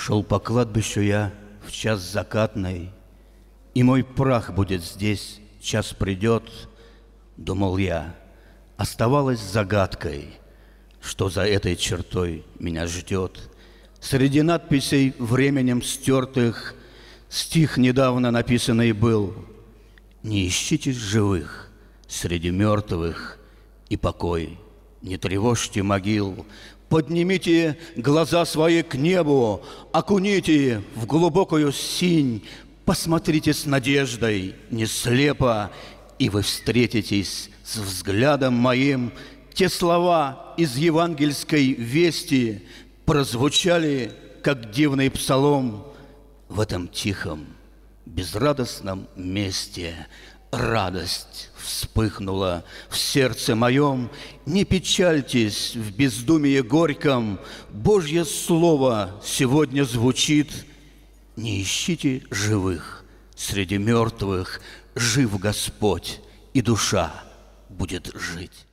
Шел по кладбищу я в час закатный, И мой прах будет здесь, час придет, Думал я, оставалось загадкой, Что за этой чертой меня ждет. Среди надписей, временем стертых, Стих недавно написанный был «Не ищите живых среди мертвых и покой». Не тревожьте могил, поднимите глаза свои к небу, окуните в глубокую синь, посмотрите с надеждой, не слепо, и вы встретитесь с взглядом моим. Те слова из евангельской вести прозвучали, как дивный псалом, в этом тихом, безрадостном месте радость вспыхнула в сердце моем. Не печальтесь в бездумии горьком, Божье слово сегодня звучит. Не ищите живых среди мертвых, жив Господь, и душа будет жить.